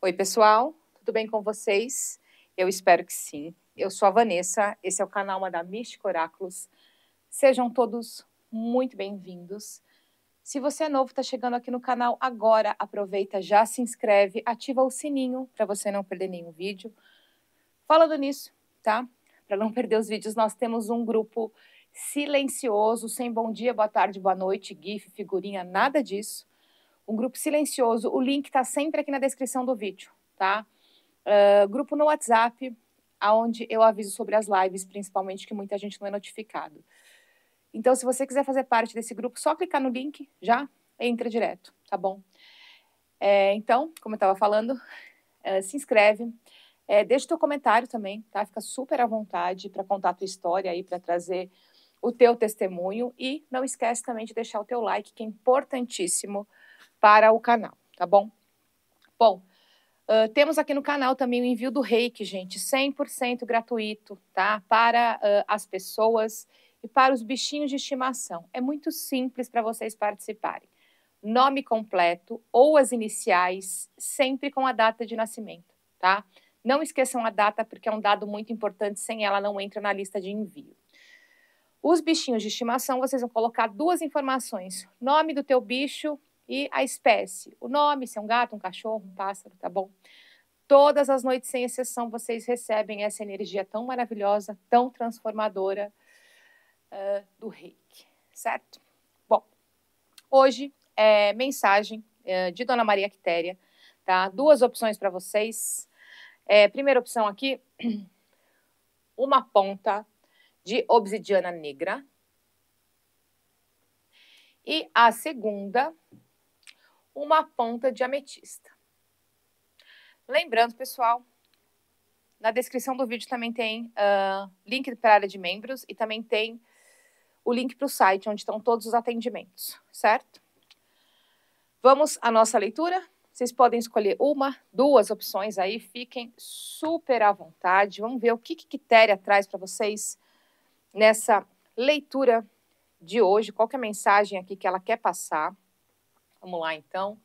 Oi, pessoal, tudo bem com vocês? Eu espero que sim. Eu sou a Vanessa, esse é o canal da Mística Oráculos. Sejam todos muito bem-vindos. Se você é novo, está chegando aqui no canal agora, aproveita, já se inscreve, ativa o sininho para você não perder nenhum vídeo. Falando nisso, tá? Para não perder os vídeos, nós temos um grupo silencioso, sem bom dia, boa tarde, boa noite, gif, figurinha, nada disso um grupo silencioso, o link está sempre aqui na descrição do vídeo, tá? Uh, grupo no WhatsApp, aonde eu aviso sobre as lives, principalmente, que muita gente não é notificado. Então, se você quiser fazer parte desse grupo, só clicar no link, já entra direto, tá bom? É, então, como eu estava falando, é, se inscreve, é, deixa teu comentário também, tá? Fica super à vontade para contar a tua história aí, para trazer o teu testemunho e não esquece também de deixar o teu like, que é importantíssimo para o canal, tá bom? Bom, Uh, temos aqui no canal também o envio do reiki, gente, 100% gratuito, tá? Para uh, as pessoas e para os bichinhos de estimação. É muito simples para vocês participarem. Nome completo ou as iniciais, sempre com a data de nascimento, tá? Não esqueçam a data, porque é um dado muito importante, sem ela não entra na lista de envio. Os bichinhos de estimação, vocês vão colocar duas informações: nome do teu bicho e a espécie. O nome, se é um gato, um cachorro, um pássaro, tá bom? Todas as noites, sem exceção, vocês recebem essa energia tão maravilhosa, tão transformadora uh, do reiki, certo? Bom, hoje é mensagem uh, de Dona Maria Quitéria, tá? Duas opções para vocês. É, primeira opção aqui, uma ponta de obsidiana negra. E a segunda uma ponta de ametista. Lembrando, pessoal, na descrição do vídeo também tem uh, link para a área de membros e também tem o link para o site onde estão todos os atendimentos, certo? Vamos à nossa leitura. Vocês podem escolher uma, duas opções aí, fiquem super à vontade. Vamos ver o que, que Quitéria traz para vocês nessa leitura de hoje, qual é a mensagem aqui que ela quer passar. Vamos lá, então.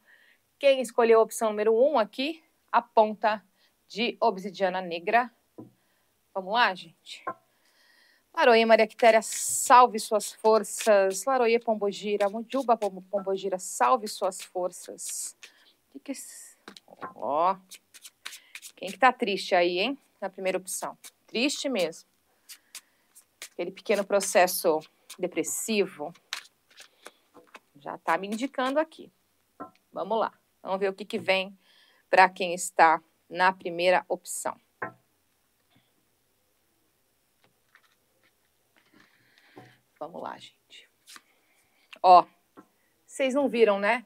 Quem escolheu a opção número 1 um aqui, a ponta de obsidiana negra. Vamos lá, gente. Laroie Maria Quitéria, salve suas forças. Laroie Pombogira, Mujuba Pombogira, salve suas forças. Que que é... Ó, quem que tá triste aí, hein? Na primeira opção. Triste mesmo. Aquele pequeno processo depressivo, já está me indicando aqui. Vamos lá, vamos ver o que, que vem para quem está na primeira opção. Vamos lá, gente. Ó, vocês não viram, né?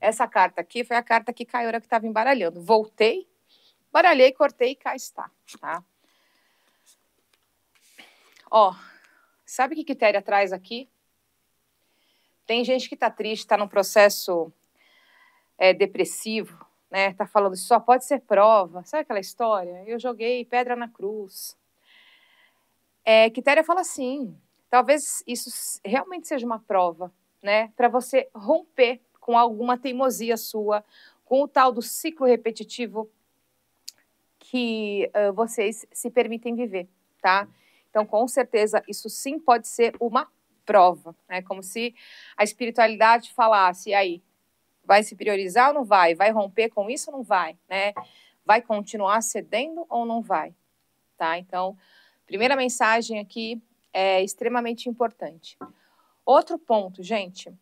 Essa carta aqui foi a carta que Caiora que estava embaralhando. Voltei, baralhei, cortei e cá está, tá? Ó, sabe o que critério traz aqui? Tem gente que está triste, está num processo é, depressivo, né? Está falando isso só pode ser prova. Sabe aquela história? Eu joguei pedra na cruz. É, Quitéria fala assim: talvez isso realmente seja uma prova, né? Para você romper com alguma teimosia sua, com o tal do ciclo repetitivo que uh, vocês se permitem viver, tá? Então, com certeza, isso sim pode ser uma prova, né? Como se a espiritualidade falasse, e aí, vai se priorizar ou não vai? Vai romper com isso ou não vai, né? Vai continuar cedendo ou não vai, tá? Então, primeira mensagem aqui é extremamente importante. Outro ponto, gente,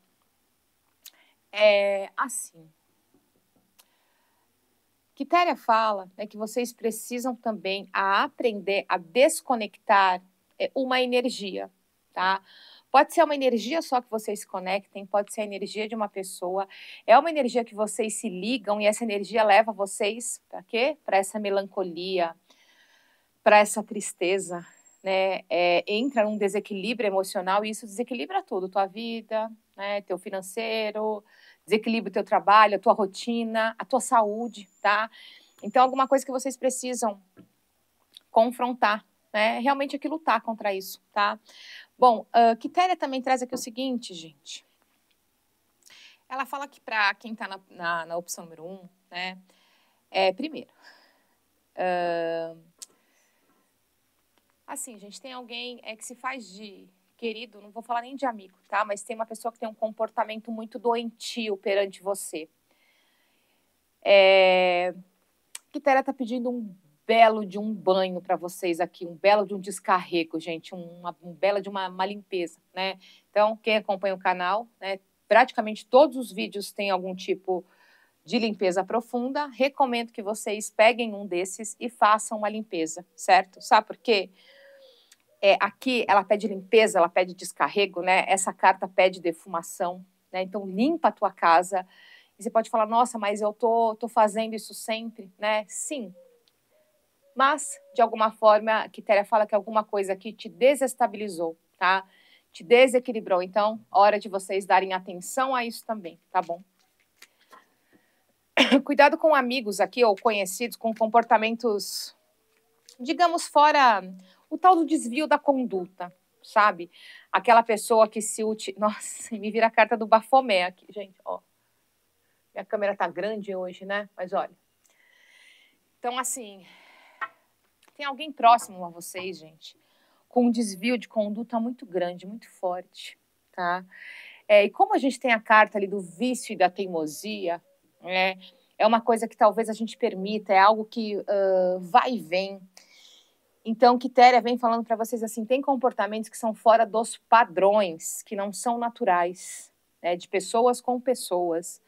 é assim. Quitéria fala né, que vocês precisam também a aprender a desconectar é, uma energia, tá? Pode ser uma energia só que vocês se conectem, pode ser a energia de uma pessoa. É uma energia que vocês se ligam e essa energia leva vocês para quê? Para essa melancolia, para essa tristeza, né? É, entra num desequilíbrio emocional e isso desequilibra tudo, tua vida, né? Teu financeiro, desequilibra o teu trabalho, a tua rotina, a tua saúde, tá? Então alguma coisa que vocês precisam confrontar, né, realmente que lutar tá contra isso, tá? Bom, uh, Quitéria também traz aqui o seguinte, gente. Ela fala que para quem está na, na, na, opção número um, né, é, primeiro, uh, assim, gente, tem alguém é, que se faz de querido, não vou falar nem de amigo, tá? Mas tem uma pessoa que tem um comportamento muito doentio perante você. É, Quitéria está pedindo um belo de um banho para vocês aqui, um belo de um descarrego, gente, uma, um belo de uma, uma, limpeza, né? Então, quem acompanha o canal, né, praticamente todos os vídeos têm algum tipo de limpeza profunda. Recomendo que vocês peguem um desses e façam uma limpeza, certo? Sabe por quê? É, aqui ela pede limpeza, ela pede descarrego, né? Essa carta pede defumação, né? Então, limpa a tua casa. E você pode falar, nossa, mas eu tô, tô fazendo isso sempre, né? Sim, mas de alguma forma, Quitéria fala que é alguma coisa que te desestabilizou, tá? Te desequilibrou. Então, hora de vocês darem atenção a isso também, tá bom? Cuidado com amigos aqui ou conhecidos com comportamentos, digamos, fora o tal do desvio da conduta, sabe? Aquela pessoa que se Nossa, me vira a carta do Bafomé aqui, gente, ó. Minha câmera tá grande hoje, né? Mas olha. Então, assim, tem alguém próximo a vocês, gente, com um desvio de conduta muito grande, muito forte, tá? É, e como a gente tem a carta ali do vício e da teimosia, né? É uma coisa que talvez a gente permita, é algo que uh, vai e vem. Então, Quitéria vem falando para vocês assim: tem comportamentos que são fora dos padrões, que não são naturais, né? de pessoas com pessoas.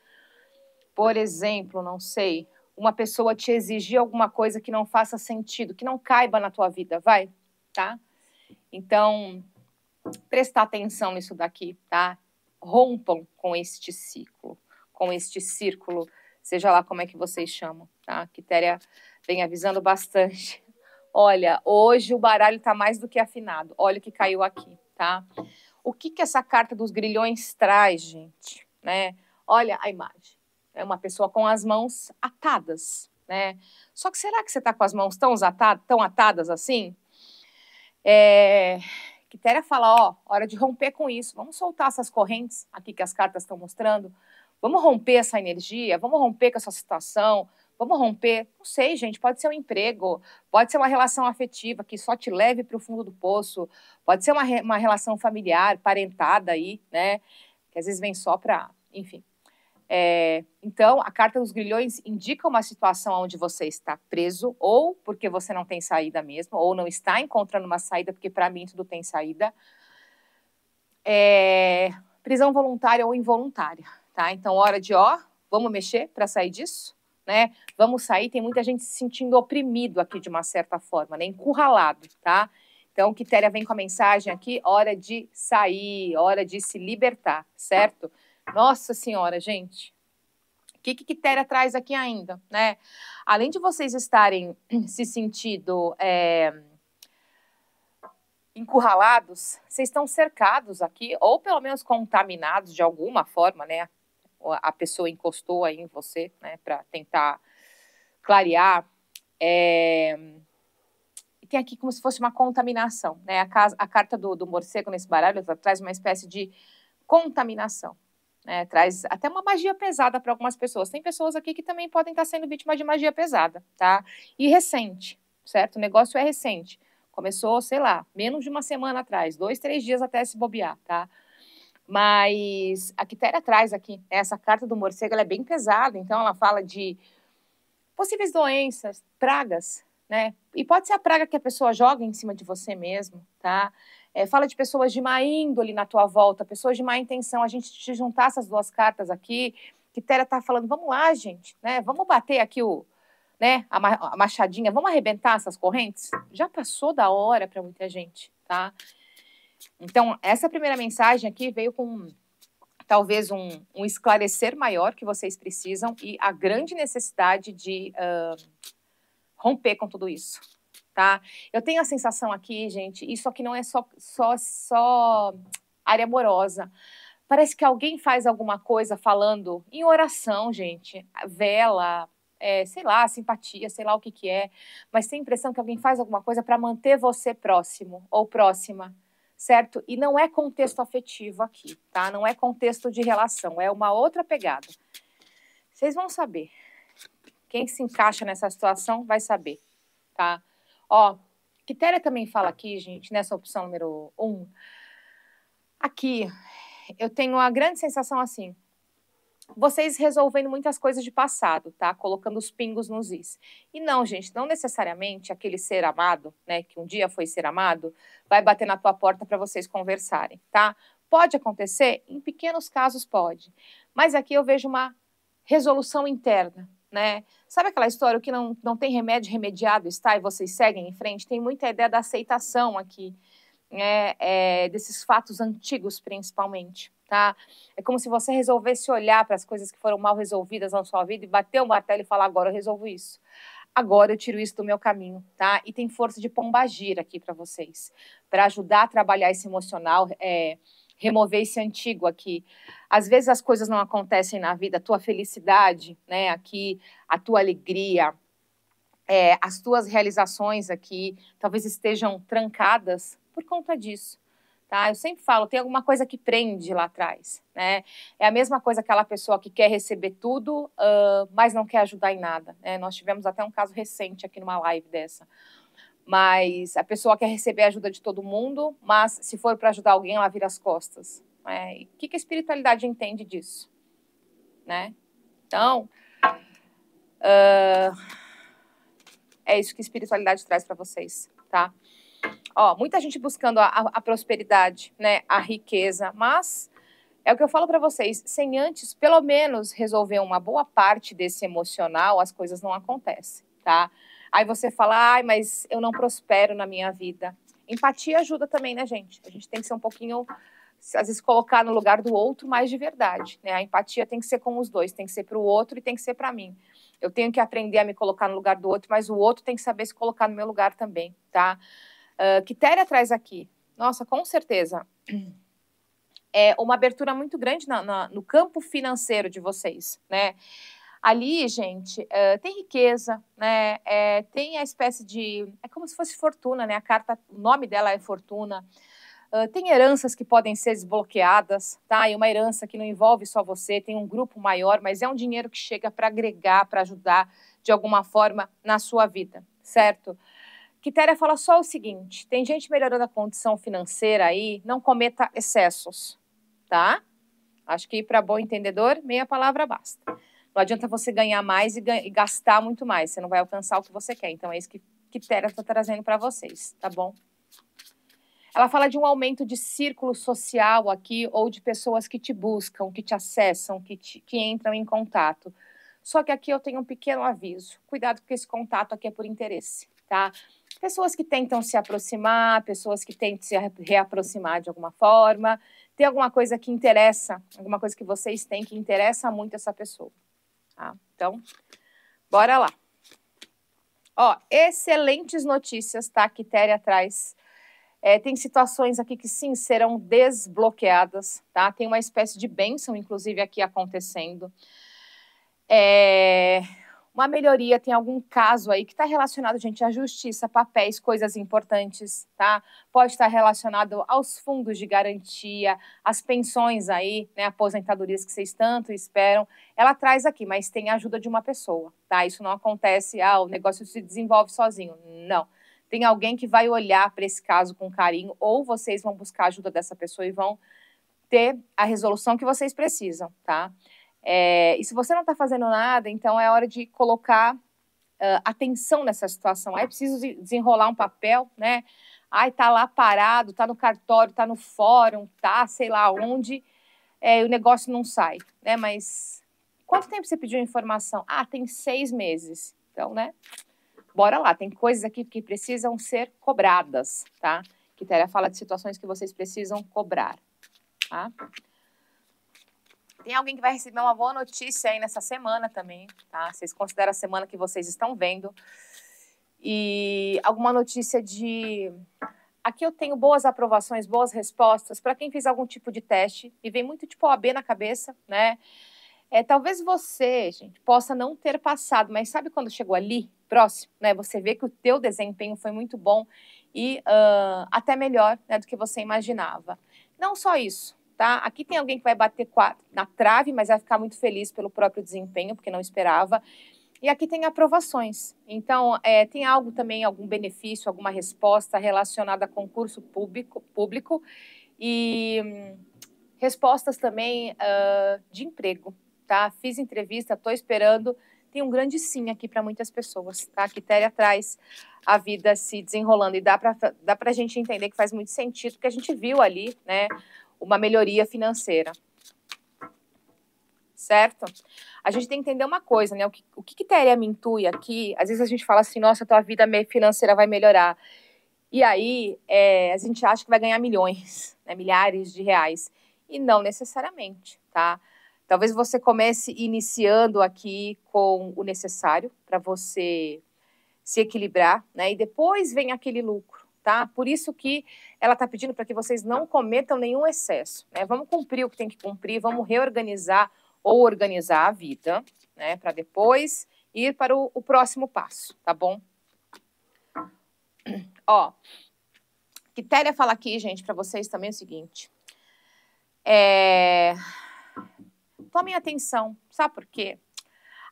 Por exemplo, não sei, uma pessoa te exigir alguma coisa que não faça sentido, que não caiba na tua vida, vai, tá? Então, prestar atenção nisso daqui, tá? Rompam com este ciclo, com este círculo, seja lá como é que vocês chamam, tá? A Quitéria vem avisando bastante. Olha, hoje o baralho está mais do que afinado. Olha o que caiu aqui, tá? O que que essa carta dos grilhões traz, gente, né? Olha a imagem é uma pessoa com as mãos atadas, né? Só que será que você está com as mãos tão, tão atadas assim? É... Quitéria fala, ó, hora de romper com isso. Vamos soltar essas correntes aqui que as cartas estão mostrando. Vamos romper essa energia, vamos romper com essa situação, vamos romper. Não sei, gente, pode ser um emprego, pode ser uma relação afetiva que só te leve para o fundo do poço, pode ser uma, uma relação familiar, parentada aí, né? Que às vezes vem só para, enfim, é, então, a carta dos grilhões indica uma situação onde você está preso, ou porque você não tem saída mesmo, ou não está encontrando uma saída, porque para mim tudo tem saída. É, prisão voluntária ou involuntária, tá? Então, hora de ó, vamos mexer para sair disso, né? Vamos sair. Tem muita gente se sentindo oprimido aqui de uma certa forma, né? Encurralado, tá? Então, Quitéria vem com a mensagem aqui: hora de sair, hora de se libertar, certo? Ah. Nossa Senhora, gente. O que, que Quitéria traz aqui ainda, né? Além de vocês estarem se sentindo é, encurralados, vocês estão cercados aqui, ou pelo menos contaminados de alguma forma, né? A pessoa encostou aí em você, né? Para tentar clarear. É, tem aqui como se fosse uma contaminação, né? A, casa, a carta do, do morcego nesse baralho traz uma espécie de contaminação, né, traz até uma magia pesada para algumas pessoas. Tem pessoas aqui que também podem estar tá sendo vítimas de magia pesada, tá? E recente, certo? O negócio é recente. Começou, sei lá, menos de uma semana atrás, dois, três dias até se bobear, tá? Mas a Quitéria traz aqui, essa carta do morcego é bem pesada, então ela fala de possíveis doenças, pragas, né? E pode ser a praga que a pessoa joga em cima de você mesmo, tá? É, fala de pessoas de má índole na tua volta, pessoas de má intenção. A gente te juntar essas duas cartas aqui, que Tera tá falando, vamos lá, gente, né? Vamos bater aqui o, né, a, ma a machadinha, vamos arrebentar essas correntes? Já passou da hora para muita gente, tá? Então, essa primeira mensagem aqui veio com talvez um, um, esclarecer maior que vocês precisam e a grande necessidade de uh, romper com tudo isso, tá? Eu tenho a sensação aqui, gente, isso aqui não é só, só, só área amorosa. Parece que alguém faz alguma coisa falando em oração, gente, vela, é, sei lá, simpatia, sei lá o que que é, mas tem a impressão que alguém faz alguma coisa para manter você próximo ou próxima, certo? E não é contexto afetivo aqui, tá? Não é contexto de relação, é uma outra pegada. Vocês vão saber. Quem se encaixa nessa situação vai saber, tá? Ó, Quitéria também fala aqui, gente, nessa opção número um. Aqui, eu tenho a grande sensação assim. Vocês resolvendo muitas coisas de passado, tá? Colocando os pingos nos is. E não, gente, não necessariamente aquele ser amado, né? Que um dia foi ser amado, vai bater na tua porta para vocês conversarem, tá? Pode acontecer, em pequenos casos pode. Mas aqui eu vejo uma resolução interna, né? Sabe aquela história que não, não tem remédio remediado está e vocês seguem em frente? Tem muita ideia da aceitação aqui, né? É, desses fatos antigos, principalmente, tá? É como se você resolvesse olhar para as coisas que foram mal resolvidas na sua vida e bater o martelo e falar: agora eu resolvo isso. Agora eu tiro isso do meu caminho, tá? E tem força de pombagira aqui para vocês, para ajudar a trabalhar esse emocional. É, remover esse antigo aqui. Às vezes as coisas não acontecem na vida, a tua felicidade, né, aqui, a tua alegria, é, as tuas realizações aqui, talvez estejam trancadas por conta disso. Tá? Eu sempre falo, tem alguma coisa que prende lá atrás, né? É a mesma coisa aquela pessoa que quer receber tudo, uh, mas não quer ajudar em nada. Né? Nós tivemos até um caso recente aqui numa live dessa mas a pessoa quer receber a ajuda de todo mundo, mas se for para ajudar alguém, ela vira as costas. Né? o que, que a espiritualidade entende disso? Né? Então, uh, é isso que a espiritualidade traz para vocês, tá? Ó, muita gente buscando a, a, a, prosperidade, né, a riqueza, mas é o que eu falo para vocês, sem antes, pelo menos, resolver uma boa parte desse emocional, as coisas não acontecem, tá? Aí você fala, ai, mas eu não prospero na minha vida. Empatia ajuda também, né, gente? A gente tem que ser um pouquinho, às vezes, colocar no lugar do outro, mais de verdade, né? A empatia tem que ser com os dois, tem que ser para o outro e tem que ser para mim. Eu tenho que aprender a me colocar no lugar do outro, mas o outro tem que saber se colocar no meu lugar também, tá? Uh, Quitéria traz aqui. Nossa, com certeza. É uma abertura muito grande na, na, no campo financeiro de vocês, né? Ali, gente, eh, tem riqueza, né? É, tem a espécie de. É como se fosse fortuna, né? A carta, o nome dela é fortuna. Uh, tem heranças que podem ser desbloqueadas, tá? E uma herança que não envolve só você, tem um grupo maior, mas é um dinheiro que chega para agregar, para ajudar de alguma forma na sua vida, certo? Quitéria fala só o seguinte: tem gente melhorando a condição financeira aí, não cometa excessos, tá? Acho que para bom entendedor, meia palavra basta. Não adianta você ganhar mais e, e gastar muito mais, você não vai alcançar o que você quer. Então é isso que, que Tera está trazendo para vocês, tá bom? Ela fala de um aumento de círculo social aqui, ou de pessoas que te buscam, que te acessam, que, te, que entram em contato. Só que aqui eu tenho um pequeno aviso. Cuidado, porque esse contato aqui é por interesse, tá? Pessoas que tentam se aproximar, pessoas que tentam se reaproximar de alguma forma. Tem alguma coisa que interessa, alguma coisa que vocês têm que interessa muito essa pessoa. Tá? Então, bora lá. Ó, excelentes notícias, tá? A Quitéria atrás É, tem situações aqui que sim serão desbloqueadas, tá? Tem uma espécie de bênção, inclusive, aqui acontecendo. É, uma melhoria, tem algum caso aí que está relacionado, gente, à justiça, papéis, coisas importantes, tá? Pode estar relacionado aos fundos de garantia, às pensões aí, né, aposentadorias que vocês tanto esperam. Ela traz aqui, mas tem a ajuda de uma pessoa, tá? Isso não acontece, ah, o negócio se desenvolve sozinho. Não. Tem alguém que vai olhar para esse caso com carinho, ou vocês vão buscar a ajuda dessa pessoa e vão ter a resolução que vocês precisam, tá? É, e se você não está fazendo nada, então é hora de colocar uh, atenção nessa situação. Aí preciso desenrolar um papel, né? Ai, tá lá parado, tá no cartório, tá no fórum, tá sei lá onde, é, o negócio não sai, né? Mas quanto tempo você pediu a informação? Ah, tem seis meses. Então, né? Bora lá, tem coisas aqui que precisam ser cobradas, tá? Quitéria fala de situações que vocês precisam cobrar, tá? Tem alguém que vai receber uma boa notícia aí nessa semana também, tá? Vocês consideram a semana que vocês estão vendo. E alguma notícia de. Aqui eu tenho boas aprovações, boas respostas para quem fez algum tipo de teste e vem muito tipo OAB na cabeça, né? É, talvez você, gente, possa não ter passado, mas sabe quando chegou ali, próximo, né? Você vê que o teu desempenho foi muito bom e uh, até melhor né, do que você imaginava. Não só isso, tá? Aqui tem alguém que vai bater na trave, mas vai ficar muito feliz pelo próprio desempenho, porque não esperava. E aqui tem aprovações. Então, é, tem algo também, algum benefício, alguma resposta relacionada a concurso público, público e hum, respostas também uh, de emprego, tá? Fiz entrevista, estou esperando. Tem um grande sim aqui para muitas pessoas, tá? A Quitéria traz a vida se desenrolando e dá para dá a gente entender que faz muito sentido, porque a gente viu ali, né? uma melhoria financeira. Certo? A gente tem que entender uma coisa, né? O que, o que, que me intui aqui? Às vezes a gente fala assim, nossa, tua vida financeira vai melhorar. E aí é, a gente acha que vai ganhar milhões, né? milhares de reais. E não necessariamente, tá? Talvez você comece iniciando aqui com o necessário para você se equilibrar, né? E depois vem aquele lucro, tá? Por isso que ela está pedindo para que vocês não cometam nenhum excesso, né? Vamos cumprir o que tem que cumprir, vamos reorganizar ou organizar a vida, né? Para depois ir para o, o próximo passo, tá bom? Ó, Quitéria fala aqui, gente, para vocês também é o seguinte. É... Tomem atenção, sabe por quê?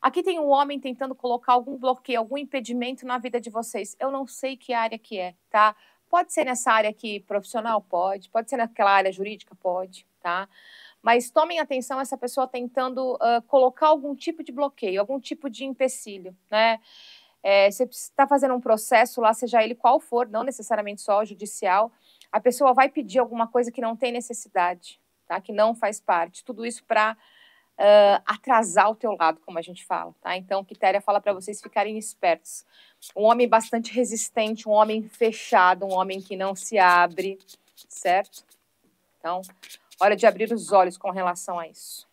Aqui tem um homem tentando colocar algum bloqueio, algum impedimento na vida de vocês. Eu não sei que área que é, tá? Pode ser nessa área aqui profissional? Pode. Pode ser naquela área jurídica? Pode, tá? Mas tomem atenção essa pessoa tentando uh, colocar algum tipo de bloqueio, algum tipo de empecilho, né? É, você está fazendo um processo lá, seja ele qual for, não necessariamente só judicial, a pessoa vai pedir alguma coisa que não tem necessidade, tá? Que não faz parte. Tudo isso para uh, atrasar o teu lado, como a gente fala, tá? Então, Quitéria fala para vocês ficarem espertos. Um homem bastante resistente, um homem fechado, um homem que não se abre, certo? Então, hora de abrir os olhos com relação a isso.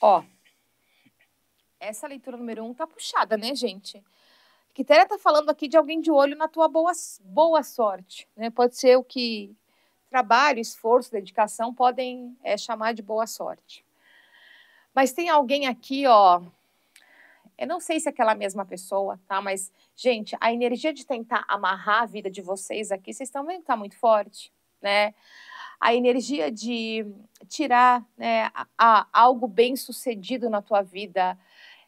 Ó, essa leitura número um tá puxada, né, gente? Quitéria tá falando aqui de alguém de olho na tua boa, boa sorte, né? Pode ser o que trabalho, esforço, dedicação podem é, chamar de boa sorte. Mas tem alguém aqui, ó. Eu não sei se é aquela mesma pessoa, tá? Mas, gente, a energia de tentar amarrar a vida de vocês aqui, vocês estão vendo que tá muito forte, né? A energia de tirar né, a, a, algo bem sucedido na tua vida,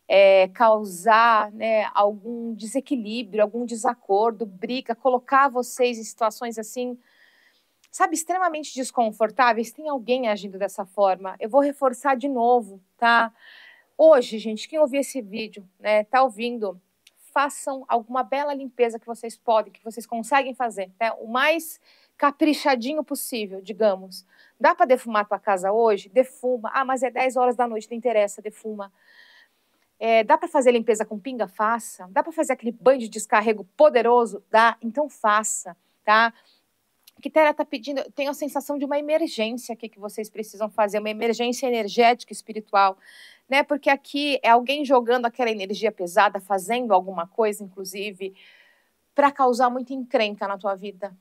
é, causar né, algum desequilíbrio, algum desacordo, briga, colocar vocês em situações assim sabe, extremamente desconfortáveis, tem alguém agindo dessa forma. Eu vou reforçar de novo, tá? Hoje, gente, quem ouvir esse vídeo, né, tá ouvindo, façam alguma bela limpeza que vocês podem, que vocês conseguem fazer, né? O mais caprichadinho possível, digamos. Dá para defumar tua casa hoje? Defuma. Ah, mas é 10 horas da noite, não interessa, defuma. É, dá para fazer limpeza com pinga? Faça. Dá para fazer aquele banho de descarrego poderoso? Dá. Então faça, tá? Tera está pedindo, tenho a sensação de uma emergência aqui que vocês precisam fazer, uma emergência energética, espiritual, né? Porque aqui é alguém jogando aquela energia pesada, fazendo alguma coisa, inclusive, para causar muita encrenca na tua vida.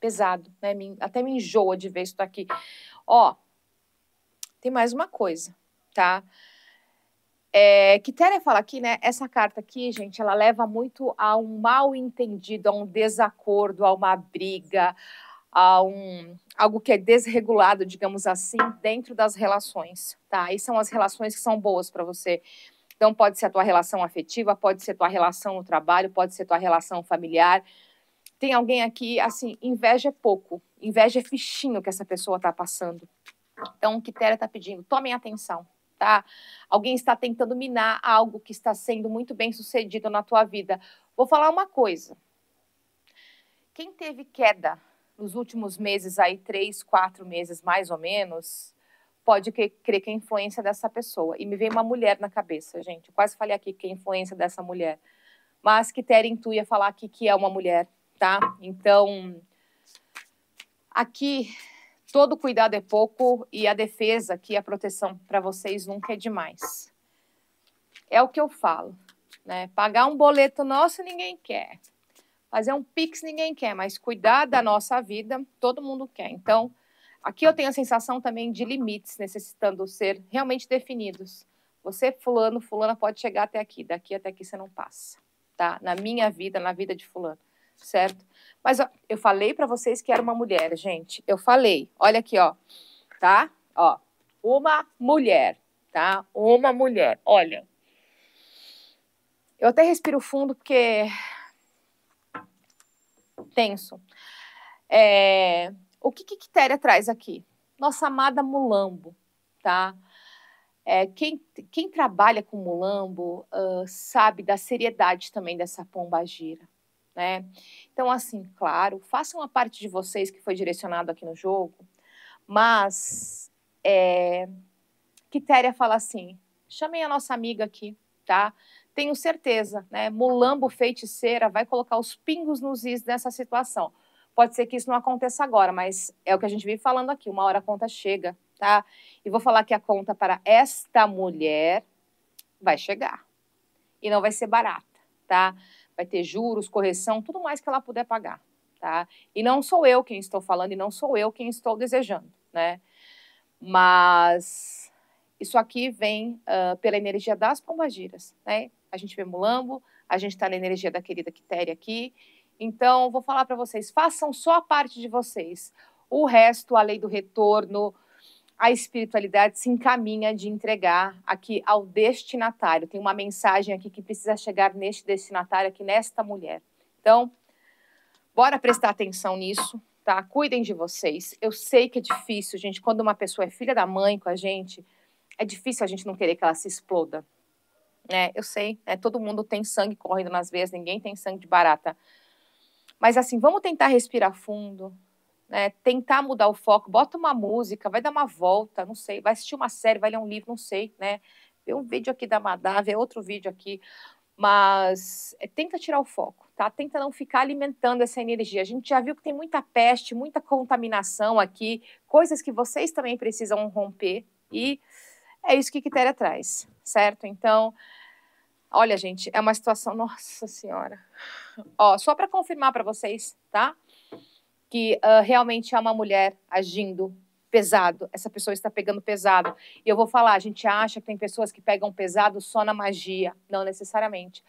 Pesado, né? Até me enjoa de ver isso aqui. Ó, tem mais uma coisa, tá? Tá? É, Quitéria fala aqui, né? Essa carta aqui, gente, ela leva muito a um mal entendido, a um desacordo, a uma briga, a um algo que é desregulado, digamos assim, dentro das relações, tá? E são as relações que são boas para você. Então pode ser a tua relação afetiva, pode ser a tua relação no trabalho, pode ser a tua relação familiar. Tem alguém aqui, assim, inveja é pouco, inveja é fichinho que essa pessoa está passando. Então, Quitéria está pedindo, tomem atenção, está, alguém está tentando minar algo que está sendo muito bem sucedido na tua vida. Vou falar uma coisa. Quem teve queda nos últimos meses, aí três, quatro meses mais ou menos, pode crer que é influência dessa pessoa. E me veio uma mulher na cabeça, gente. Eu quase falei aqui que é influência dessa mulher. Mas que tu ia falar aqui que é uma mulher, tá? Então, aqui todo cuidado é pouco e a defesa, que a proteção para vocês nunca é demais. É o que eu falo, né? Pagar um boleto nosso ninguém quer. Fazer um pix ninguém quer, mas cuidar da nossa vida todo mundo quer. Então, aqui eu tenho a sensação também de limites necessitando ser realmente definidos. Você fulano, fulana pode chegar até aqui, daqui até aqui você não passa, tá? Na minha vida, na vida de fulano, certo? Mas ó, eu falei para vocês que era uma mulher, gente. Eu falei. Olha aqui, ó. Tá? Ó. Uma mulher, tá? Uma mulher. Olha. Eu até respiro fundo porque tenso. É... O que que Quitéria traz aqui? Nossa amada Mulambo, tá? É, quem, quem trabalha com Mulambo uh, sabe da seriedade também dessa pombagira né? Então, assim, claro, faça uma parte de vocês que foi direcionado aqui no jogo, mas é, Quitéria fala assim, chamei a nossa amiga aqui, tá? Tenho certeza, né? Mulambo feiticeira vai colocar os pingos nos is nessa situação. Pode ser que isso não aconteça agora, mas é o que a gente vive falando aqui. Uma hora a conta chega, tá? E vou falar que a conta para esta mulher vai chegar. E não vai ser barata, tá? vai ter juros, correção, tudo mais que ela puder pagar, tá? E não sou eu quem estou falando e não sou eu quem estou desejando, né? Mas isso aqui vem uh, pela energia das pombagiras, né? A gente vê Mulambo, a gente está na energia da querida Quitéria aqui. Então, vou falar para vocês, façam só a parte de vocês. O resto, a lei do retorno, a espiritualidade se encaminha de entregar aqui ao destinatário. Tem uma mensagem aqui que precisa chegar neste destinatário, aqui nesta mulher. Então, bora prestar atenção nisso, tá? Cuidem de vocês. Eu sei que é difícil, gente, quando uma pessoa é filha da mãe com a gente, é difícil a gente não querer que ela se exploda. Né? Eu sei, né? todo mundo tem sangue correndo nas veias, ninguém tem sangue de barata. Mas assim, vamos tentar respirar fundo, né, tentar mudar o foco, bota uma música, vai dar uma volta, não sei, vai assistir uma série, vai ler um livro, não sei, né? Vê um vídeo aqui da Madá, vê é outro vídeo aqui, mas é, tenta tirar o foco, tá? Tenta não ficar alimentando essa energia. A gente já viu que tem muita peste, muita contaminação aqui, coisas que vocês também precisam romper e é isso que Quitéria traz, certo? Então, olha, gente, é uma situação, nossa senhora. Ó, só para confirmar para vocês, tá? que uh, realmente é uma mulher agindo pesado, essa pessoa está pegando pesado. E eu vou falar, a gente acha que tem pessoas que pegam pesado só na magia, não necessariamente.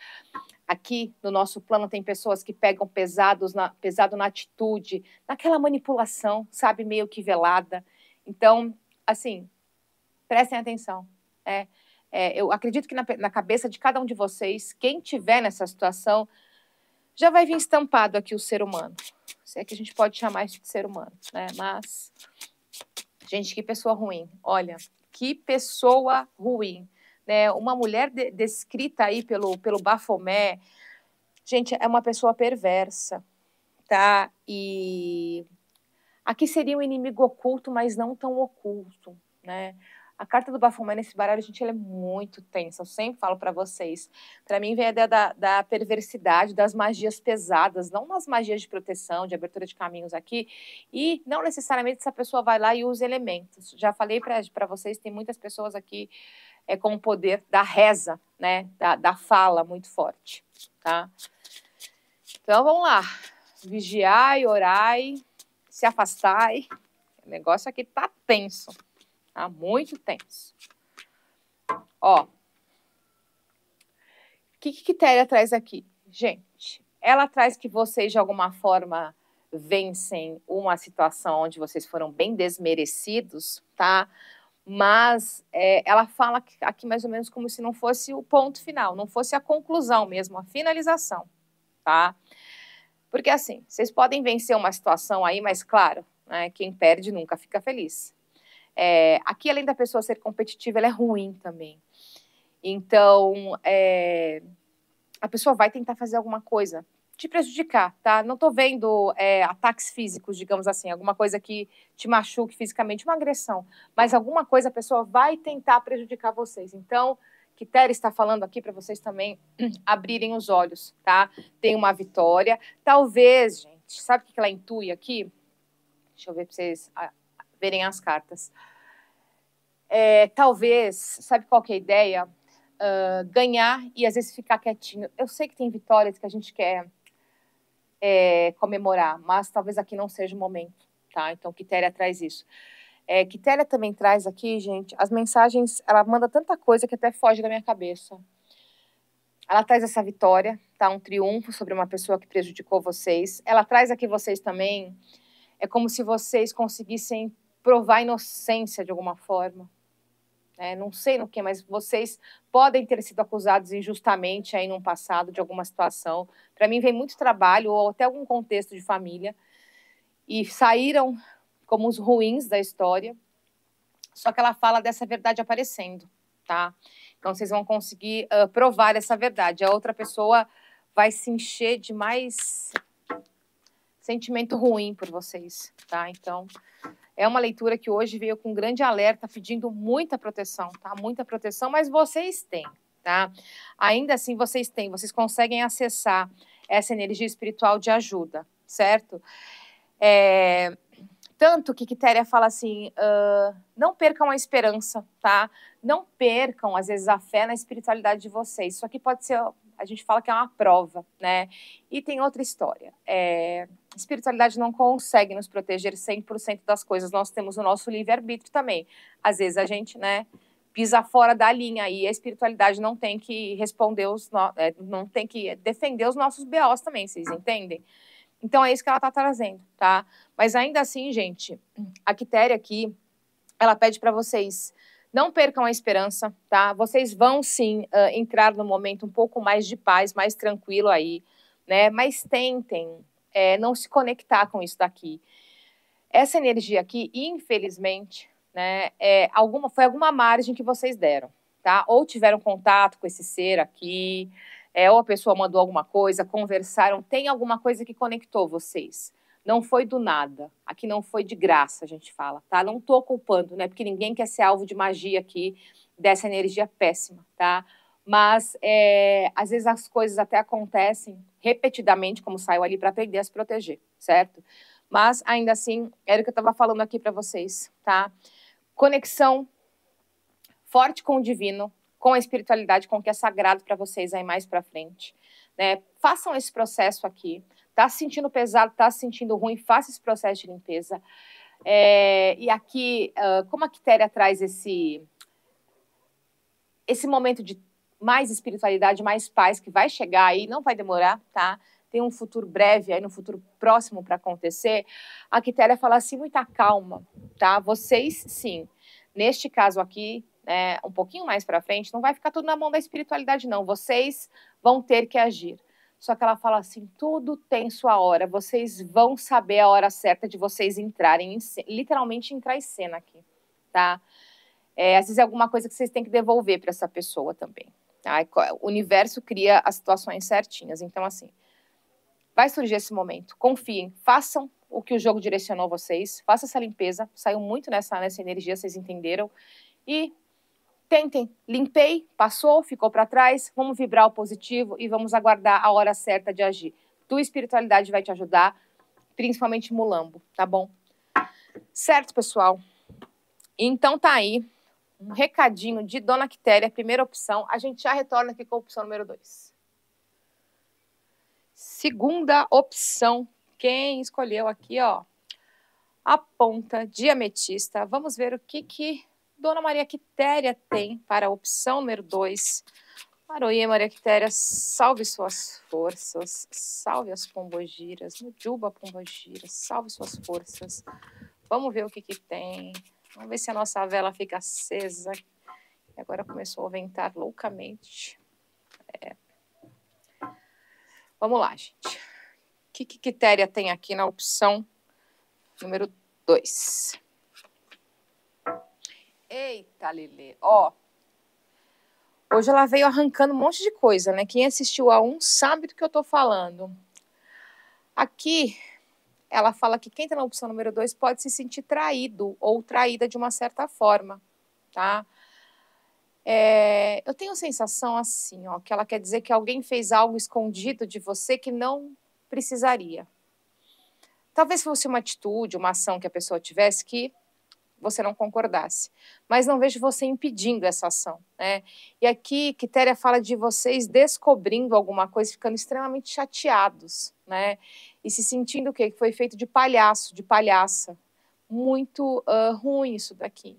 Aqui no nosso plano tem pessoas que pegam pesados na, pesado na atitude, naquela manipulação, sabe, meio que velada. Então, assim, prestem atenção. É, é, eu acredito que na, na cabeça de cada um de vocês, quem tiver nessa situação, já vai vir estampado aqui o ser humano se é que a gente pode chamar isso de ser humano, né? Mas, gente, que pessoa ruim. Olha, que pessoa ruim. Né? Uma mulher de, descrita aí pelo, pelo Bafomé, gente, é uma pessoa perversa, tá? E aqui seria um inimigo oculto, mas não tão oculto, né? A carta do Bafomé nesse baralho, gente, ela é muito tensa. Eu sempre falo para vocês. Para mim, vem a ideia da, da, perversidade, das magias pesadas, não nas magias de proteção, de abertura de caminhos aqui. E não necessariamente essa pessoa vai lá e usa elementos. Já falei para vocês, tem muitas pessoas aqui é, com o poder da reza, né? Da, da fala muito forte, tá? Então, vamos lá. Vigiai, orai, se afastai. O negócio aqui tá tenso. Há muito tempo. Ó. O que, que Quitéria traz aqui? Gente, ela traz que vocês, de alguma forma, vencem uma situação onde vocês foram bem desmerecidos, tá? Mas é, ela fala aqui mais ou menos como se não fosse o ponto final, não fosse a conclusão mesmo, a finalização, tá? Porque assim, vocês podem vencer uma situação aí, mas claro, né, quem perde nunca fica feliz. É, aqui, além da pessoa ser competitiva, ela é ruim também. Então, é, a pessoa vai tentar fazer alguma coisa te prejudicar, tá? Não tô vendo é, ataques físicos, digamos assim, alguma coisa que te machuque fisicamente, uma agressão, mas alguma coisa a pessoa vai tentar prejudicar vocês. Então, que Tere está falando aqui para vocês também abrirem os olhos, tá? Tem uma vitória. Talvez, gente, sabe o que ela intui aqui? Deixa eu ver para vocês verem as cartas. É, talvez, sabe qual é a ideia? Uh, ganhar e às vezes ficar quietinho. Eu sei que tem vitórias que a gente quer é, comemorar, mas talvez aqui não seja o momento, tá? Então, Quitéria traz isso. É, Quitéria também traz aqui, gente, as mensagens, ela manda tanta coisa que até foge da minha cabeça. Ela traz essa vitória, tá? Um triunfo sobre uma pessoa que prejudicou vocês. Ela traz aqui vocês também. É como se vocês conseguissem provar inocência de alguma forma. É, não sei no que, mas vocês podem ter sido acusados injustamente aí no passado de alguma situação. Para mim vem muito trabalho ou até algum contexto de família e saíram como os ruins da história. Só que ela fala dessa verdade aparecendo, tá? Então vocês vão conseguir uh, provar essa verdade. A outra pessoa vai se encher de mais sentimento ruim por vocês, tá? Então, é uma leitura que hoje veio com grande alerta, pedindo muita proteção, tá? Muita proteção, mas vocês têm, tá? Ainda assim, vocês têm, vocês conseguem acessar essa energia espiritual de ajuda, certo? É... Tanto que Quitéria fala assim: uh, não percam a esperança, tá? Não percam, às vezes, a fé na espiritualidade de vocês. Isso aqui pode ser a gente fala que é uma prova, né? E tem outra história. É, espiritualidade não consegue nos proteger 100% das coisas. Nós temos o nosso livre-arbítrio também. Às vezes a gente, né, pisa fora da linha e a espiritualidade não tem que responder os no... É, não tem que defender os nossos BOs também, vocês entendem? Então é isso que ela está trazendo, tá? Mas ainda assim, gente, a Quitéria aqui, ela pede para vocês não percam a esperança, tá? Vocês vão sim uh, entrar num momento um pouco mais de paz, mais tranquilo aí, né? Mas tentem é, não se conectar com isso daqui. Essa energia aqui, infelizmente, né? É alguma, foi alguma margem que vocês deram, tá? Ou tiveram contato com esse ser aqui, é, ou a pessoa mandou alguma coisa, conversaram, tem alguma coisa que conectou vocês não foi do nada. Aqui não foi de graça, a gente fala, tá? Não tô culpando, né? Porque ninguém quer ser alvo de magia aqui, dessa energia péssima, tá? Mas é, às vezes as coisas até acontecem repetidamente, como saiu ali, para aprender a se proteger, certo? Mas ainda assim, era o que eu estava falando aqui para vocês, tá? Conexão forte com o divino, com a espiritualidade, com o que é sagrado para vocês aí mais para frente. Né? Façam esse processo aqui está se sentindo pesado, está se sentindo ruim, faça esse processo de limpeza. É, e aqui, uh, como a Quitéria traz esse, esse momento de mais espiritualidade, mais paz, que vai chegar aí, não vai demorar, tá? Tem um futuro breve aí, no um futuro próximo para acontecer. A Quitéria fala assim, muita calma, tá? Vocês, sim. Neste caso aqui, né, um pouquinho mais para frente, não vai ficar tudo na mão da espiritualidade, não. Vocês vão ter que agir. Só que ela fala assim: tudo tem sua hora, vocês vão saber a hora certa de vocês entrarem, literalmente entrar em cena aqui, tá? É, às vezes é alguma coisa que vocês têm que devolver para essa pessoa também. Tá? O universo cria as situações certinhas. Então, assim, vai surgir esse momento. Confiem, façam o que o jogo direcionou vocês, faça essa limpeza. Saiu muito nessa, nessa energia, vocês entenderam. E Tentem, limpei, passou, ficou para trás, vamos vibrar o positivo e vamos aguardar a hora certa de agir. Tua espiritualidade vai te ajudar, principalmente mulambo, tá bom? Certo, pessoal? Então tá aí um recadinho de Dona Quitéria, primeira opção. A gente já retorna aqui com a opção número 2. Segunda opção, quem escolheu aqui, ó, a ponta de ametista. Vamos ver o que que Dona Maria Quitéria tem para a opção número 2. Maroia Maria Quitéria, salve suas forças, salve as pombogiras, Juba pombogira, salve suas forças. Vamos ver o que, que tem. Vamos ver se a nossa vela fica acesa. E agora começou a ventar loucamente. É. Vamos lá, gente. O que, que Quitéria tem aqui na opção número 2? Eita, Lili, ó. Hoje ela veio arrancando um monte de coisa, né? Quem assistiu a um sabe do que eu tô falando. Aqui ela fala que quem tá na opção número 2 pode se sentir traído ou traída de uma certa forma, tá? É, eu tenho sensação assim, ó, que ela quer dizer que alguém fez algo escondido de você que não precisaria. Talvez fosse uma atitude, uma ação que a pessoa tivesse que você não concordasse. Mas não vejo você impedindo essa ação. Né? E aqui, Quitéria fala de vocês descobrindo alguma coisa, ficando extremamente chateados, né? E se sentindo o quê? Que foi feito de palhaço, de palhaça. Muito uh, ruim isso daqui.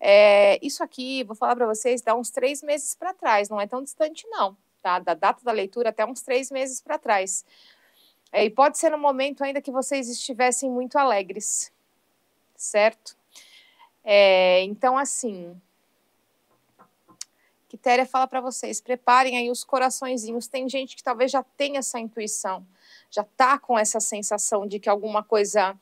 É, isso aqui, vou falar para vocês, dá uns três meses para trás, não é tão distante, não. Tá? Da data da leitura até uns três meses para trás. É, e pode ser no momento ainda que vocês estivessem muito alegres, certo? É, então, assim, Quitéria fala para vocês, preparem aí os coraçõezinhos. Tem gente que talvez já tenha essa intuição, já tá com essa sensação de que alguma coisa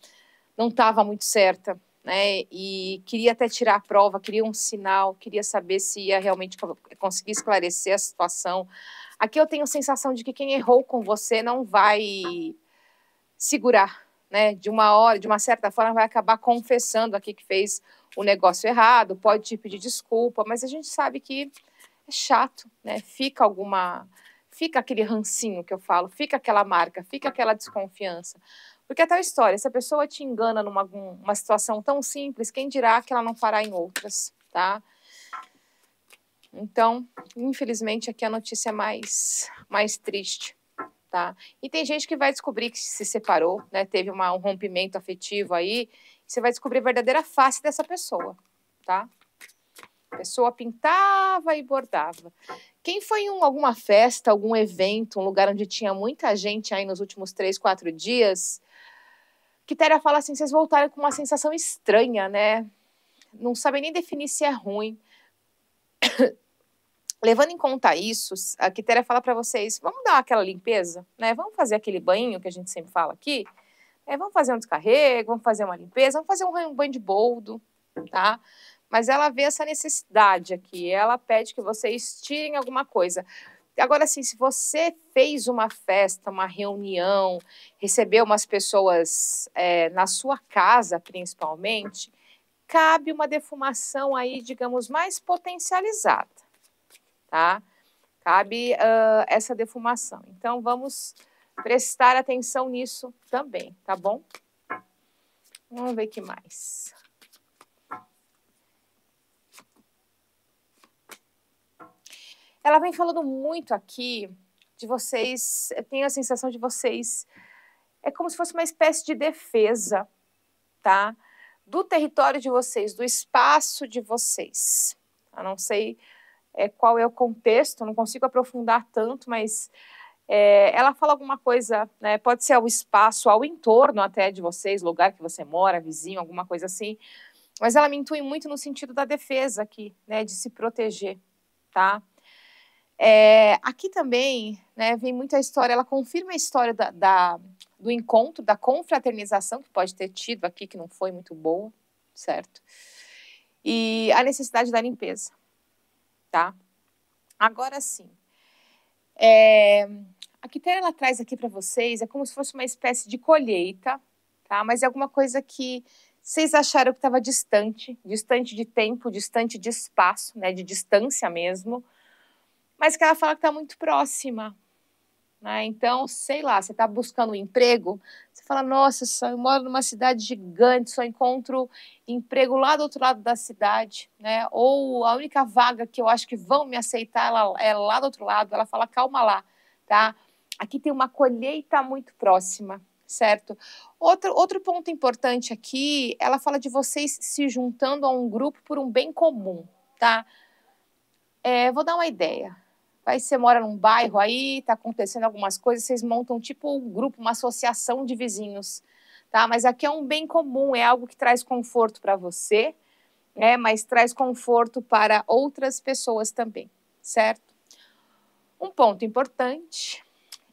não estava muito certa, né? E queria até tirar a prova, queria um sinal, queria saber se ia realmente conseguir esclarecer a situação. Aqui eu tenho a sensação de que quem errou com você não vai segurar, né? De uma hora, de uma certa forma, vai acabar confessando aqui que fez o negócio errado, pode te pedir desculpa, mas a gente sabe que é chato, né? Fica alguma. Fica aquele rancinho que eu falo, fica aquela marca, fica aquela desconfiança. Porque até tal história, se a pessoa te engana numa uma situação tão simples, quem dirá que ela não fará em outras, tá? Então, infelizmente, aqui a notícia é mais, mais triste tá? E tem gente que vai descobrir que se separou, né? Teve uma, um rompimento afetivo aí. Você vai descobrir a verdadeira face dessa pessoa, tá? A pessoa pintava e bordava. Quem foi em alguma festa, algum evento, um lugar onde tinha muita gente aí nos últimos três, quatro dias, que Quitéria fala assim: vocês voltaram com uma sensação estranha, né? Não sabem nem definir se é ruim. Levando em conta isso, a Quitéria fala para vocês: vamos dar aquela limpeza, né? Vamos fazer aquele banho que a gente sempre fala aqui. É, vamos fazer um descarrego, vamos fazer uma limpeza, vamos fazer um banho de boldo, tá? Mas ela vê essa necessidade aqui, ela pede que vocês tirem alguma coisa. Agora, assim, se você fez uma festa, uma reunião, recebeu umas pessoas é, na sua casa, principalmente, cabe uma defumação aí, digamos, mais potencializada tá? Cabe uh, essa defumação. Então, vamos prestar atenção nisso também, tá bom? Vamos ver que mais. Ela vem falando muito aqui de vocês, eu tenho a sensação de vocês, é como se fosse uma espécie de defesa, tá? Do território de vocês, do espaço de vocês. Eu não sei é, qual é o contexto, não consigo aprofundar tanto, mas é, ela fala alguma coisa, né, pode ser ao espaço, ao entorno até de vocês, lugar que você mora, vizinho, alguma coisa assim, mas ela me intui muito no sentido da defesa aqui, né, de se proteger, tá? É, aqui também né, vem muita história, ela confirma a história da, da, do encontro, da confraternização que pode ter tido aqui, que não foi muito boa, certo? E a necessidade da limpeza tá? Agora sim. É, a Quitéria ela traz aqui para vocês é como se fosse uma espécie de colheita, tá? Mas é alguma coisa que vocês acharam que estava distante, distante de tempo, distante de espaço, né? De distância mesmo, mas que ela fala que está muito próxima, né? Então, sei lá, você está buscando um emprego, você fala, nossa, eu moro numa cidade gigante, só encontro emprego lá do outro lado da cidade, né? Ou a única vaga que eu acho que vão me aceitar ela, é lá do outro lado. Ela fala, calma lá, tá? Aqui tem uma colheita muito próxima, certo? Outro, outro ponto importante aqui, ela fala de vocês se juntando a um grupo por um bem comum, tá? É, vou dar uma ideia. Aí você mora num bairro aí, tá acontecendo algumas coisas, vocês montam tipo um grupo, uma associação de vizinhos, tá? Mas aqui é um bem comum, é algo que traz conforto para você, né? Mas traz conforto para outras pessoas também, certo? Um ponto importante,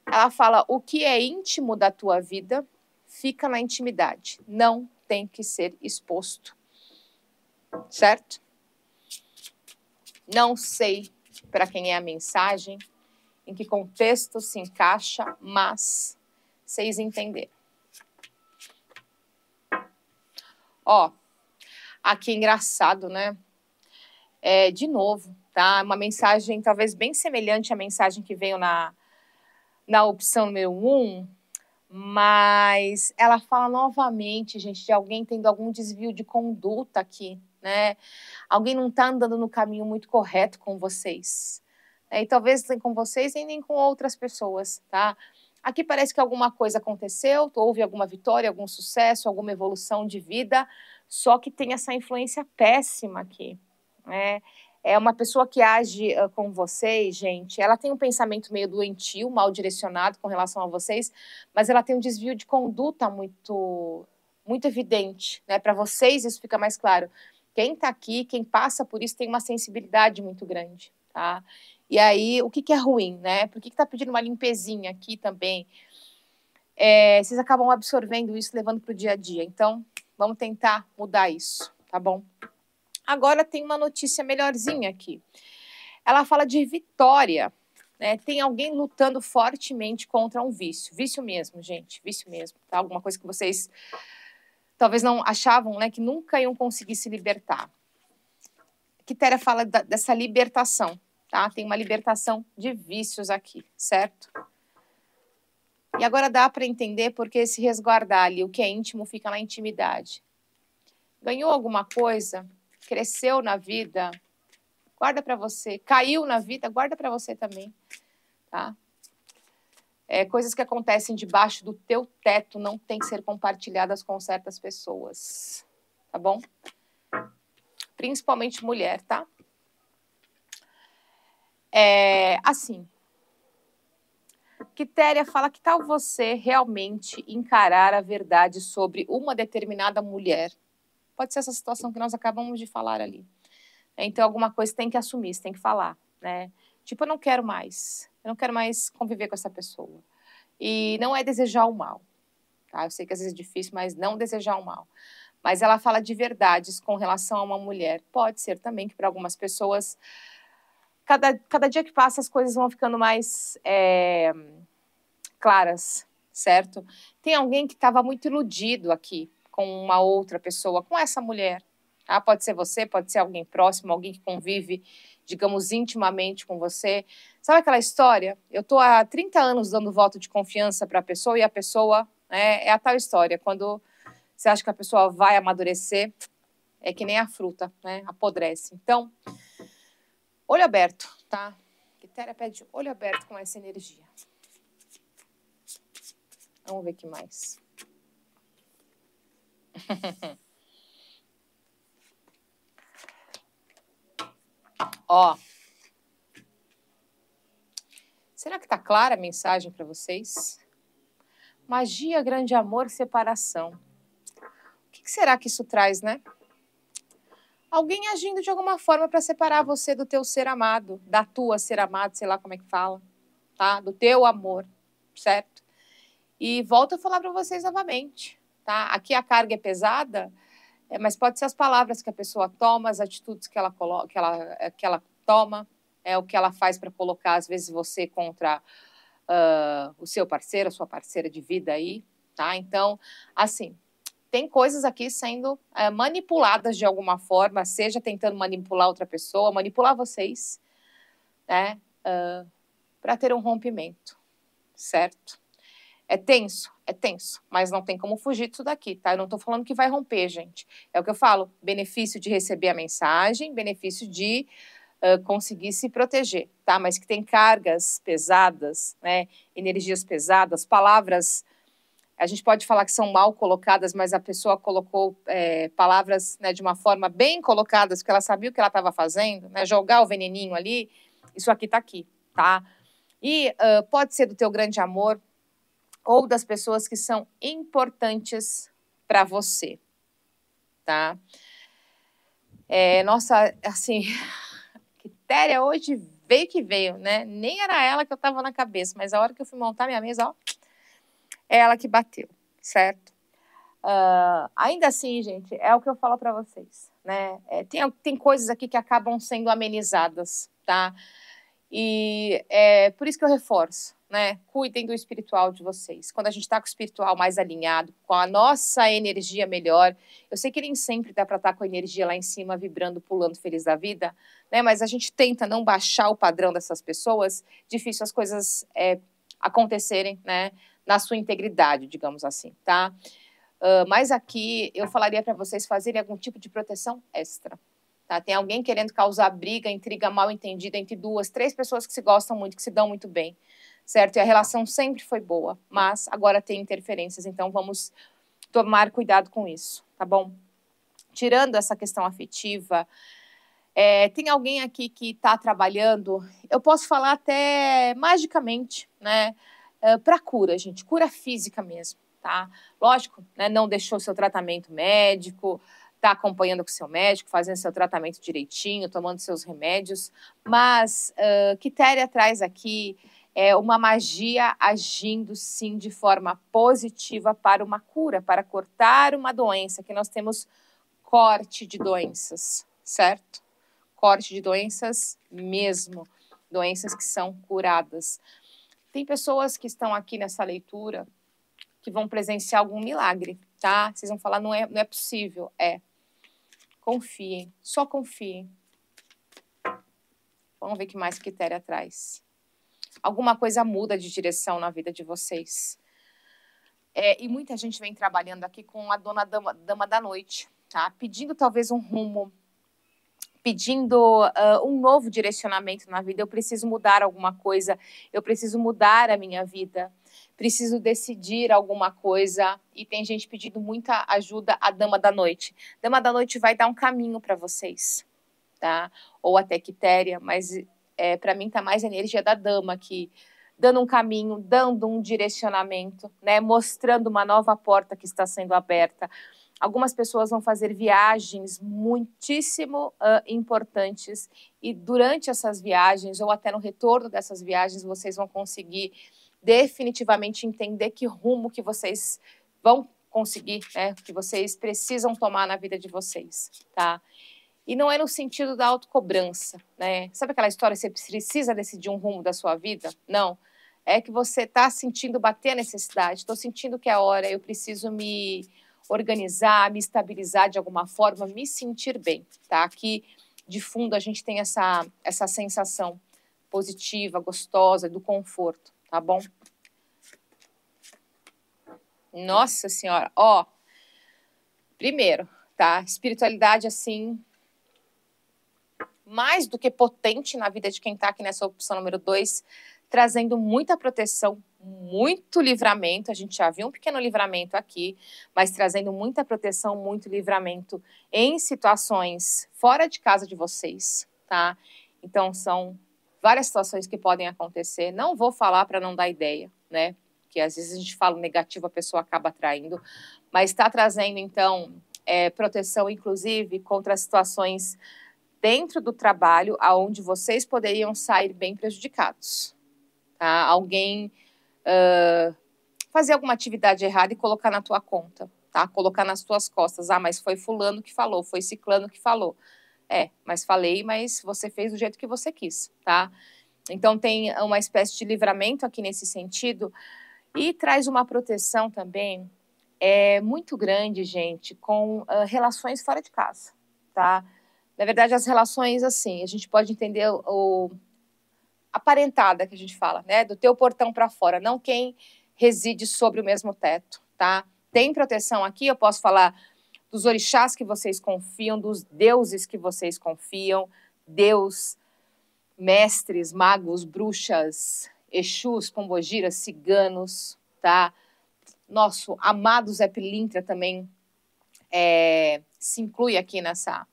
ela fala: o que é íntimo da tua vida fica na intimidade, não tem que ser exposto, certo? Não sei para quem é a mensagem, em que contexto se encaixa, mas vocês entenderam. Ó, aqui engraçado, né? É, de novo, tá? Uma mensagem talvez bem semelhante à mensagem que veio na, na opção número 1, um, mas ela fala novamente, gente, de alguém tendo algum desvio de conduta aqui né? Alguém não está andando no caminho muito correto com vocês. Né? E talvez nem com vocês e nem com outras pessoas, tá? Aqui parece que alguma coisa aconteceu, houve alguma vitória, algum sucesso, alguma evolução de vida, só que tem essa influência péssima aqui, né? É uma pessoa que age uh, com vocês, gente. Ela tem um pensamento meio doentio, mal direcionado com relação a vocês, mas ela tem um desvio de conduta muito muito evidente, né? Para vocês isso fica mais claro quem está aqui, quem passa por isso, tem uma sensibilidade muito grande, tá? E aí, o que, que é ruim, né? Por que está pedindo uma limpezinha aqui também? É, vocês acabam absorvendo isso, levando para o dia a dia. Então, vamos tentar mudar isso, tá bom? Agora tem uma notícia melhorzinha aqui. Ela fala de vitória. Né? Tem alguém lutando fortemente contra um vício. Vício mesmo, gente. Vício mesmo. Tá? Alguma coisa que vocês talvez não achavam né, que nunca iam conseguir se libertar. Quitéria fala da, dessa libertação, tá? Tem uma libertação de vícios aqui, certo? E agora dá para entender porque se resguardar ali, o que é íntimo fica na intimidade. Ganhou alguma coisa, cresceu na vida, guarda para você. Caiu na vida, guarda para você também, tá? é, coisas que acontecem debaixo do teu teto não têm que ser compartilhadas com certas pessoas, tá bom? Principalmente mulher, tá? É, assim, Quitéria fala que tal você realmente encarar a verdade sobre uma determinada mulher? Pode ser essa situação que nós acabamos de falar ali. Então, alguma coisa tem que assumir, você tem que falar, né? Tipo, eu não quero mais. Eu não quero mais conviver com essa pessoa. E não é desejar o mal. Tá? Eu sei que às vezes é difícil, mas não desejar o mal. Mas ela fala de verdades com relação a uma mulher. Pode ser também que para algumas pessoas, cada, cada dia que passa, as coisas vão ficando mais é, claras, certo? Tem alguém que estava muito iludido aqui com uma outra pessoa, com essa mulher. Tá? Pode ser você, pode ser alguém próximo, alguém que convive, digamos, intimamente com você Sabe aquela história? Eu estou há 30 anos dando voto de confiança para a pessoa e a pessoa é, é a tal história. Quando você acha que a pessoa vai amadurecer, é que nem a fruta, né? Apodrece. Então, olho aberto, tá? Quitéria pede olho aberto com essa energia. Vamos ver que mais. Ó. Será que está clara a mensagem para vocês? Magia, grande amor, separação. O que será que isso traz, né? Alguém agindo de alguma forma para separar você do teu ser amado, da tua ser amado, sei lá como é que fala, tá? Do teu amor, certo? E volto a falar para vocês novamente, tá? Aqui a carga é pesada, é, mas pode ser as palavras que a pessoa toma, as atitudes que ela, coloca, que ela, que ela toma, é o que ela faz para colocar, às vezes, você contra uh, o seu parceiro, a sua parceira de vida aí, tá? Então, assim, tem coisas aqui sendo uh, manipuladas de alguma forma, seja tentando manipular outra pessoa, manipular vocês, né? Uh, ah, para ter um rompimento, certo? É tenso, é tenso, mas não tem como fugir disso daqui, tá? Eu não tô falando que vai romper, gente. É o que eu falo: benefício de receber a mensagem, benefício de conseguir se proteger, tá? Mas que tem cargas pesadas, né? Energias pesadas, palavras. A gente pode falar que são mal colocadas, mas a pessoa colocou é, palavras né, de uma forma bem colocadas, porque ela sabia o que ela estava fazendo, né? Jogar o veneninho ali, isso aqui tá aqui, tá? E uh, pode ser do teu grande amor ou das pessoas que são importantes para você, tá? É, nossa, assim, matéria hoje veio que veio, né? Nem era ela que eu tava na cabeça, mas a hora que eu fui montar minha mesa, ó, é ela que bateu, certo? Uh, ainda assim, gente, é o que eu falo para vocês, né? É, tem, tem coisas aqui que acabam sendo amenizadas, tá? E é por isso que eu reforço, né? Cuidem do espiritual de vocês. Quando a gente está com o espiritual mais alinhado, com a nossa energia melhor, eu sei que nem sempre dá para estar tá com a energia lá em cima, vibrando, pulando, feliz da vida, né? Mas a gente tenta não baixar o padrão dessas pessoas. Difícil as coisas é, acontecerem, né? Na sua integridade, digamos assim, tá? Uh, mas aqui eu falaria para vocês fazerem algum tipo de proteção extra. Tá? Tem alguém querendo causar briga, intriga mal entendida entre duas, três pessoas que se gostam muito, que se dão muito bem, certo? E a relação sempre foi boa, mas agora tem interferências, então vamos tomar cuidado com isso, tá bom? Tirando essa questão afetiva, é, tem alguém aqui que está trabalhando, eu posso falar até magicamente, né? É, para cura, gente, cura física mesmo, tá? Lógico, né, não deixou seu tratamento médico, está acompanhando com seu médico, fazendo seu tratamento direitinho, tomando seus remédios. Mas uh, Quitéria traz aqui é uma magia agindo sim de forma positiva para uma cura, para cortar uma doença, que nós temos corte de doenças, certo? Corte de doenças mesmo, doenças que são curadas. Tem pessoas que estão aqui nessa leitura que vão presenciar algum milagre, tá? Vocês vão falar, não é, não é possível, é. Confiem, só confiem. Vamos ver que mais critério atrás. Alguma coisa muda de direção na vida de vocês. É, e muita gente vem trabalhando aqui com a dona dama, dama da noite, tá? Pedindo talvez um rumo, pedindo uh, um novo direcionamento na vida. Eu preciso mudar alguma coisa, eu preciso mudar a minha vida preciso decidir alguma coisa e tem gente pedindo muita ajuda à Dama da Noite. Dama da Noite vai dar um caminho para vocês, tá? Ou até Quitéria, mas é, para mim tá mais a energia da Dama que dando um caminho, dando um direcionamento, né? Mostrando uma nova porta que está sendo aberta. Algumas pessoas vão fazer viagens muitíssimo uh, importantes e durante essas viagens ou até no retorno dessas viagens vocês vão conseguir definitivamente entender que rumo que vocês vão conseguir, né, que vocês precisam tomar na vida de vocês, tá? E não é no sentido da autocobrança, né? Sabe aquela história, você precisa decidir um rumo da sua vida? Não. É que você está sentindo bater a necessidade, estou sentindo que é hora, eu preciso me organizar, me estabilizar de alguma forma, me sentir bem, tá? Que de fundo a gente tem essa, essa sensação positiva, gostosa, do conforto tá bom? Nossa Senhora, ó. Primeiro, tá? Espiritualidade assim mais do que potente na vida de quem está aqui nessa opção número dois, trazendo muita proteção, muito livramento. A gente já viu um pequeno livramento aqui, mas trazendo muita proteção, muito livramento em situações fora de casa de vocês, tá? Então são várias situações que podem acontecer. Não vou falar para não dar ideia, né? Que às vezes a gente fala negativo, a pessoa acaba atraindo, mas está trazendo então é, proteção, inclusive, contra situações dentro do trabalho aonde vocês poderiam sair bem prejudicados. Tá? Alguém uh, fazer alguma atividade errada e colocar na tua conta, tá? Colocar nas tuas costas. Ah, mas foi fulano que falou, foi ciclano que falou. É, mas falei, mas você fez do jeito que você quis, tá? Então tem uma espécie de livramento aqui nesse sentido e traz uma proteção também é muito grande, gente, com uh, relações fora de casa, tá? Na verdade, as relações assim, a gente pode entender o, o aparentada que a gente fala, né? Do teu portão para fora, não quem reside sobre o mesmo teto, tá? Tem proteção aqui, eu posso falar dos orixás que vocês confiam, dos deuses que vocês confiam, Deus, mestres, magos, bruxas, exus, pombogiras, ciganos, tá? Nosso amado Zé Pilintra também é, se inclui aqui nessa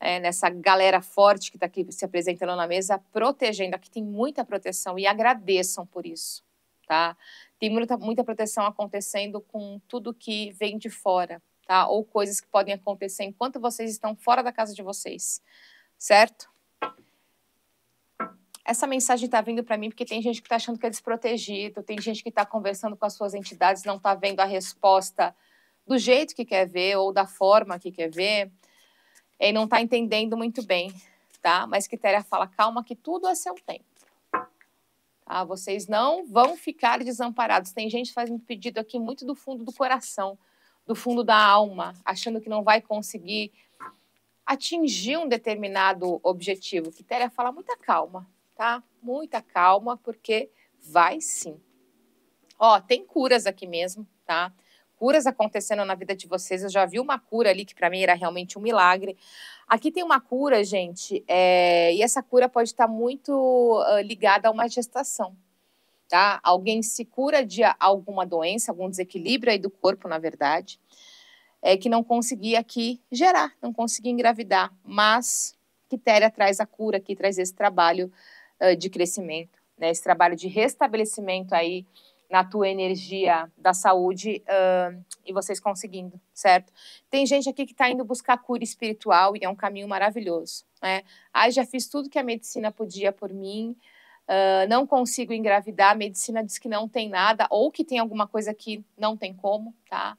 é, nessa galera forte que está aqui se apresentando na mesa, protegendo. Aqui tem muita proteção e agradeçam por isso, tá? Tem muita, muita proteção acontecendo com tudo que vem de fora, tá? Ou coisas que podem acontecer enquanto vocês estão fora da casa de vocês, certo? Essa mensagem está vindo para mim porque tem gente que está achando que é desprotegido, tem gente que está conversando com as suas entidades, não está vendo a resposta do jeito que quer ver ou da forma que quer ver, e não está entendendo muito bem, tá? Mas Quitéria fala, calma que tudo é seu tempo. Tá? Vocês não vão ficar desamparados. Tem gente fazendo pedido aqui muito do fundo do coração, do fundo da alma, achando que não vai conseguir atingir um determinado objetivo. Quitéria fala muita calma, tá? Muita calma, porque vai sim. Ó, tem curas aqui mesmo, tá? Curas acontecendo na vida de vocês. Eu já vi uma cura ali que para mim era realmente um milagre. Aqui tem uma cura, gente, é... e essa cura pode estar muito uh, ligada a uma gestação, tá? Alguém se cura de alguma doença, algum desequilíbrio aí do corpo, na verdade, é que não conseguia aqui gerar, não conseguia engravidar, mas Quitéria traz a cura aqui, traz esse trabalho uh, de crescimento, né? Esse trabalho de restabelecimento aí na tua energia da saúde uh, e vocês conseguindo, certo? Tem gente aqui que está indo buscar cura espiritual e é um caminho maravilhoso, né? Ai, já fiz tudo que a medicina podia por mim, uh, não consigo engravidar, a medicina diz que não tem nada, ou que tem alguma coisa que não tem como, tá?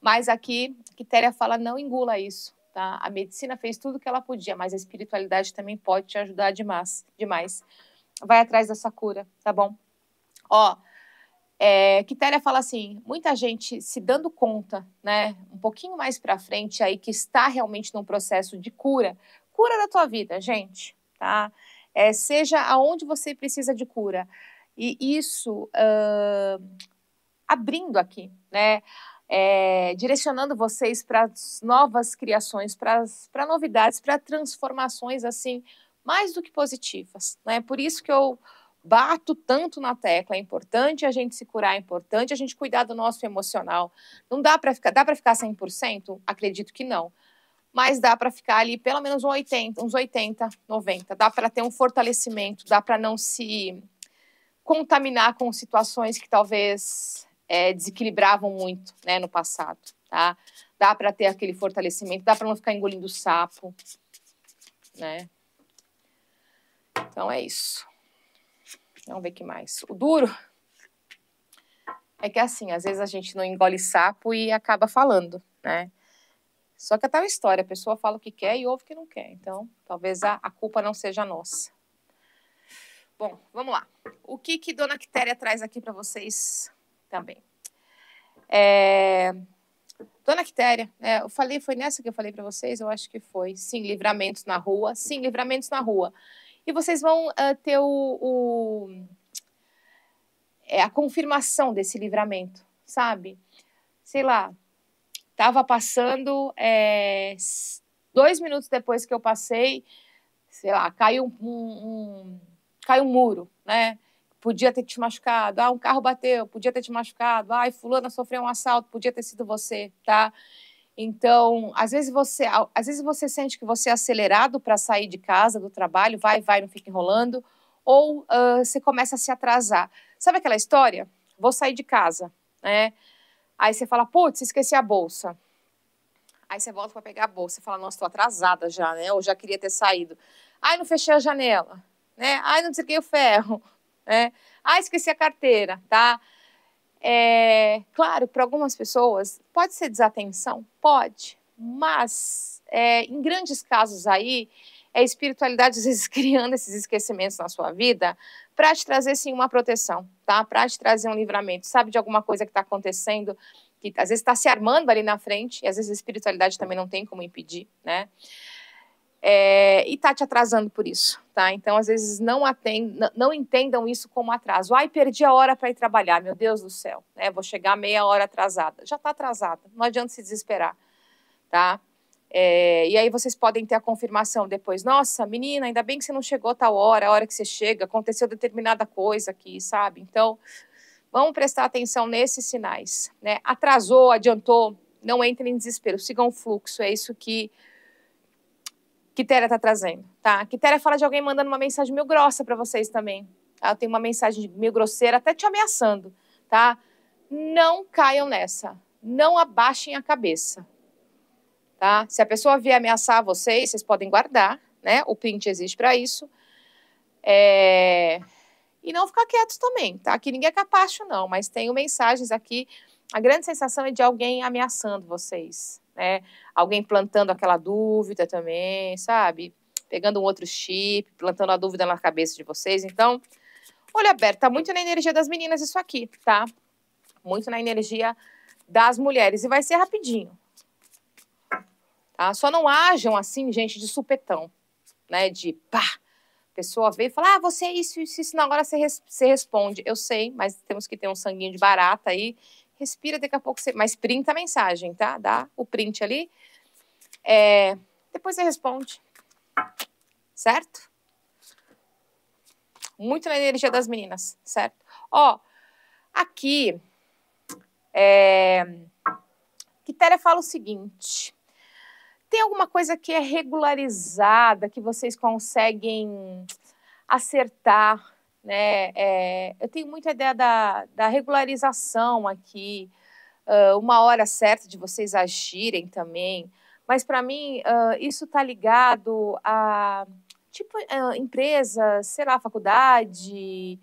Mas aqui, a Quitéria fala, não engula isso, tá? A medicina fez tudo o que ela podia, mas a espiritualidade também pode te ajudar demais. demais. Vai atrás dessa cura, tá bom? Ó, é, Quitéria fala assim, muita gente se dando conta, né, um pouquinho mais para frente aí, que está realmente num processo de cura, cura da tua vida, gente, tá? é, seja aonde você precisa de cura. E isso uh, abrindo aqui, né? É, direcionando vocês para novas criações, para novidades, para transformações assim mais do que positivas. Né? Por isso que eu bato tanto na tecla. É importante a gente se curar, é importante a gente cuidar do nosso emocional. Não dá para ficar, dá para ficar 100%? Acredito que não mas dá para ficar ali pelo menos um 80, uns 80, 90. Dá para ter um fortalecimento, dá para não se contaminar com situações que talvez é, desequilibravam muito né, no passado. Tá? Dá para ter aquele fortalecimento, dá para não ficar engolindo sapo. Né? Então é isso. Vamos ver o que mais. O duro é que é assim, às vezes a gente não engole sapo e acaba falando, né? Só que é tal história, a pessoa fala o que quer e ouve o que não quer. Então, talvez a, a culpa não seja nossa. Bom, vamos lá. O que que Dona Quitéria traz aqui para vocês também? É... Dona Quitéria, é, eu falei, foi nessa que eu falei para vocês, eu acho que foi. Sim, livramentos na rua. Sim, livramentos na rua. E vocês vão uh, ter o, o é, a confirmação desse livramento, sabe? Sei lá, Tava passando é, dois minutos depois que eu passei, sei lá, caiu um, um, caiu um muro, né? Podia ter te machucado. Ah, um carro bateu, podia ter te machucado. Ai, fulana sofreu um assalto, podia ter sido você, tá? Então, às vezes você, às vezes você sente que você é acelerado para sair de casa, do trabalho, vai, vai, não fica enrolando, ou uh, você começa a se atrasar. Sabe aquela história? Vou sair de casa, né? Aí você fala, putz, esqueci a bolsa. Aí você volta para pegar a bolsa e fala, nossa, estou atrasada já, né? Ou já queria ter saído. Ai, não fechei a janela, né? Ai, não desliguei o ferro, né? Ai, esqueci a carteira, tá? É, claro, para algumas pessoas pode ser desatenção, pode, mas é, em grandes casos aí é a espiritualidade às vezes criando esses esquecimentos na sua vida para te trazer sim uma proteção, tá? Para te trazer um livramento, sabe de alguma coisa que está acontecendo que às vezes está se armando ali na frente e às vezes a espiritualidade também não tem como impedir, né? É, e tá te atrasando por isso, tá? Então, às vezes, não, atendam, não entendam isso como atraso. Ai, perdi a hora para ir trabalhar, meu Deus do céu, né? Vou chegar meia hora atrasada. Já tá atrasada, não adianta se desesperar, tá? É, e aí vocês podem ter a confirmação depois. Nossa, menina, ainda bem que você não chegou tal hora, a hora que você chega, aconteceu determinada coisa aqui, sabe? Então, vamos prestar atenção nesses sinais. Né? Atrasou, adiantou, não entrem em desespero, sigam o fluxo. É isso que Quitéria está trazendo, tá? Quitéria fala de alguém mandando uma mensagem meio grossa para vocês também. Ela tem uma mensagem meio grosseira, até te ameaçando, tá? Não caiam nessa. Não abaixem a cabeça tá? Se a pessoa vier ameaçar vocês, vocês podem guardar, né? O print existe para isso. É... E não ficar quietos também, tá? Aqui ninguém é capacho, não, mas tenho mensagens aqui. A grande sensação é de alguém ameaçando vocês, né? Alguém plantando aquela dúvida também, sabe? Pegando um outro chip, plantando a dúvida na cabeça de vocês. Então, olha, Berta, tá muito na energia das meninas isso aqui, tá? Muito na energia das mulheres. E vai ser rapidinho, Tá? Só não hajam assim, gente, de supetão, né? De pá, a pessoa vê e fala, ah, você é isso, isso, isso, Não, agora você, res você responde. Eu sei, mas temos que ter um sanguinho de barata aí. Respira, daqui a pouco você... Mas printa a mensagem, tá? Dá o print ali. É... Depois você responde. Certo? Muito na energia das meninas, certo? Ó, aqui... É... Quitéria fala o seguinte tem alguma coisa que é regularizada, que vocês conseguem acertar? Né? É, eu tenho muita ideia da, da regularização aqui, uh, uma hora certa de vocês agirem também. Mas, para mim, uh, isso está ligado a tipo, uh, será sei lá, faculdade,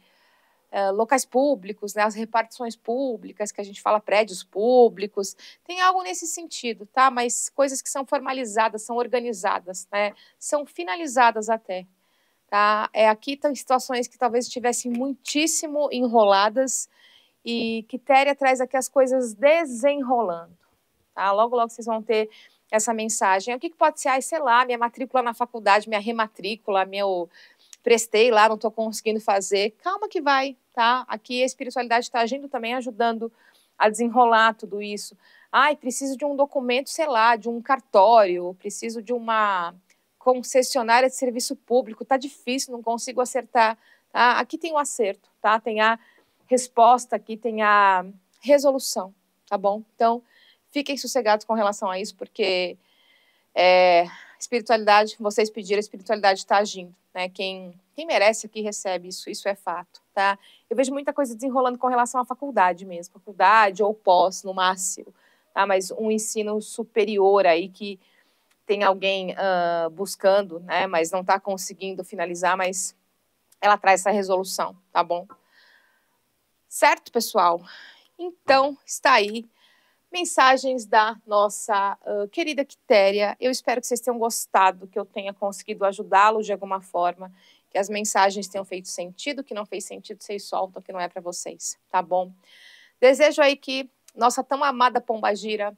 eh, locais públicos, né, as repartições públicas, que a gente fala prédios públicos, tem algo nesse sentido, tá? Mas coisas que são formalizadas, são organizadas, né, são finalizadas até. Tá? É, aqui estão situações que talvez estivessem muitíssimo enroladas e Quitéria traz aqui as coisas desenrolando. Tá? Logo, logo vocês vão ter essa mensagem. O que, que pode ser? Ai, sei lá, minha matrícula na faculdade, minha rematrícula, meu prestei lá, não estou conseguindo fazer. Calma que vai, tá? Aqui a espiritualidade está agindo também, ajudando a desenrolar tudo isso. Ai, preciso de um documento, sei lá, de um cartório, preciso de uma concessionária de serviço público, tá difícil, não consigo acertar. Tá? Aqui tem o um acerto, tá? Tem a resposta, aqui tem a resolução, tá bom? Então, fiquem sossegados com relação a isso, porque é, espiritualidade, vocês pediram, a espiritualidade está agindo. Né? Quem, quem merece que recebe isso, isso é fato. Tá? Eu vejo muita coisa desenrolando com relação à faculdade mesmo, faculdade ou pós, no máximo. Tá? Mas um ensino superior aí que tem alguém uh, buscando, né? mas não está conseguindo finalizar, mas ela traz essa resolução, tá bom? Certo, pessoal? Então, está aí mensagens da nossa uh, querida Quitéria. Eu espero que vocês tenham gostado, que eu tenha conseguido ajudá-los de alguma forma, que as mensagens tenham feito sentido, que não fez sentido, vocês soltam, que não é para vocês, tá bom? Desejo aí que nossa tão amada Pombagira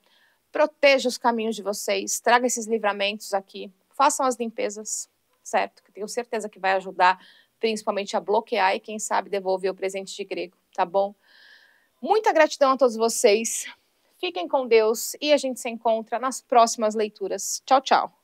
proteja os caminhos de vocês, traga esses livramentos aqui, façam as limpezas, certo? Que tenho certeza que vai ajudar, principalmente a bloquear e quem sabe devolver o presente de grego, tá bom? Muita gratidão a todos vocês. Fiquem com Deus e a gente se encontra nas próximas leituras. Tchau, tchau.